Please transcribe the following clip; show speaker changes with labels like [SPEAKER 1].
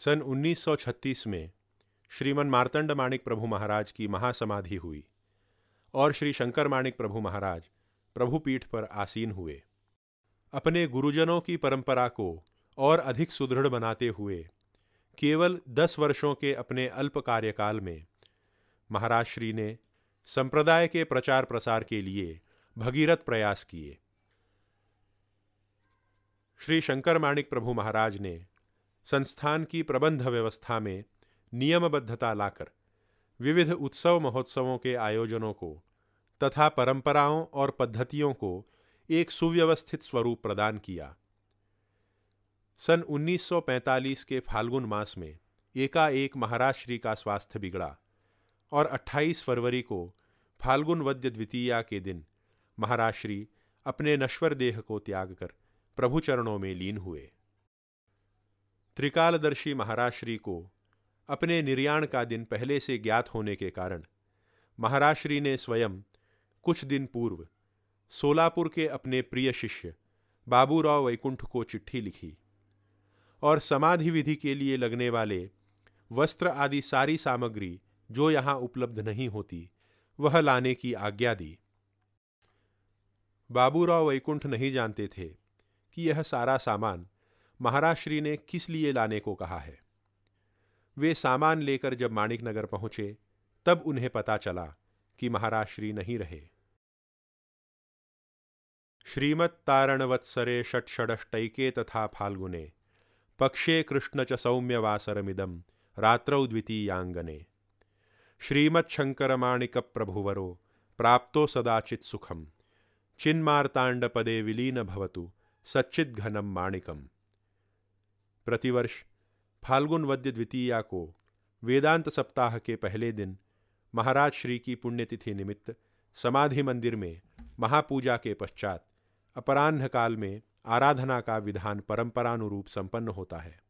[SPEAKER 1] सन 1936 में श्रीमन मार्तंड माणिक प्रभु महाराज की महासमाधि हुई और श्री शंकर माणिक प्रभु महाराज प्रभुपीठ पर आसीन हुए अपने गुरुजनों की परंपरा को और अधिक सुदृढ़ बनाते हुए केवल दस वर्षों के अपने अल्प कार्यकाल में महाराज श्री ने संप्रदाय के प्रचार प्रसार के लिए भगीरथ प्रयास किए श्री शंकर माणिक प्रभु महाराज ने संस्थान की प्रबंध व्यवस्था में नियमबद्धता लाकर विविध उत्सव महोत्सवों के आयोजनों को तथा परंपराओं और पद्धतियों को एक सुव्यवस्थित स्वरूप प्रदान किया सन 1945 के फाल्गुन मास में एकाएक महाराश्री का स्वास्थ्य बिगड़ा और 28 फरवरी को फाल्गुन वद्य द्वितीया के दिन महाराष्ट्री अपने नश्वर देह को त्याग कर प्रभुचरणों में लीन हुए त्रिकालदर्शी महाराज श्री को अपने निर्याण का दिन पहले से ज्ञात होने के कारण महाराज श्री ने स्वयं कुछ दिन पूर्व सोलापुर के अपने प्रिय शिष्य बाबूराव वैकुंठ को चिट्ठी लिखी और समाधि विधि के लिए लगने वाले वस्त्र आदि सारी सामग्री जो यहाँ उपलब्ध नहीं होती वह लाने की आज्ञा दी बाबूराव वैकुंठ नहीं जानते थे कि यह सारा सामान महाराज श्री ने किस लिए लाने को कहा है वे सामान लेकर जब माणिक नगर पहुंचे तब उन्हें पता चला कि महाराज श्री नहीं रहे श्रीमत्तारणवत्सरे षट्षडष्टैके तथा फाल्गुने पक्षे कृष्ण च सौम्यवासरमिदं रात्रौ द्वितीयांगने प्रभुवरो प्राप्तो सदाचित सुखम चिन्मातांडपदे विलीन भवतु सच्चिद्घनं माणिकम् प्रतिवर्ष फाल्गुन वद्य द्वितीया को वेदांत सप्ताह के पहले दिन महाराज श्री की पुण्यतिथि निमित्त समाधि मंदिर में महापूजा के पश्चात अपराह्न काल में आराधना का विधान परंपरानुरूप संपन्न होता है